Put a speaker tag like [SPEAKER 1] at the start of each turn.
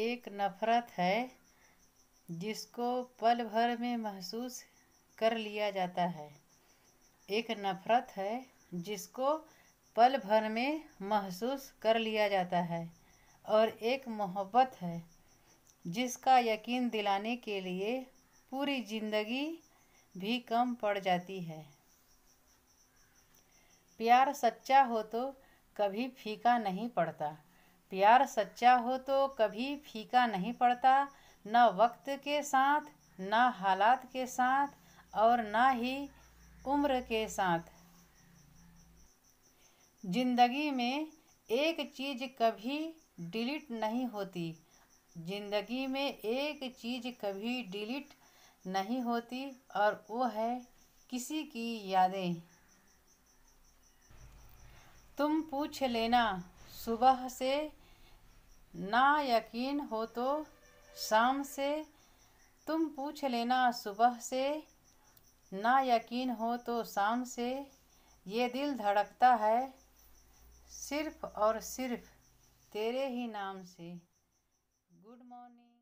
[SPEAKER 1] एक नफ़रत है जिसको पल भर में महसूस कर लिया जाता है एक नफ़रत है जिसको पल भर में महसूस कर लिया जाता है और एक मोहब्बत है जिसका यकीन दिलाने के लिए पूरी ज़िंदगी भी कम पड़ जाती है प्यार सच्चा हो तो कभी फीका नहीं पड़ता प्यार सच्चा हो तो कभी फीका नहीं पड़ता न वक्त के साथ न हालात के साथ और न ही उम्र के साथ जिंदगी में एक चीज़ कभी डिलीट नहीं होती जिंदगी में एक चीज़ कभी डिलीट नहीं होती और वो है किसी की यादें तुम पूछ लेना सुबह से ना यकीन हो तो शाम से तुम पूछ लेना सुबह से ना यकीन हो तो शाम से ये दिल धड़कता है सिर्फ और सिर्फ तेरे ही नाम से गुड मॉर्निंग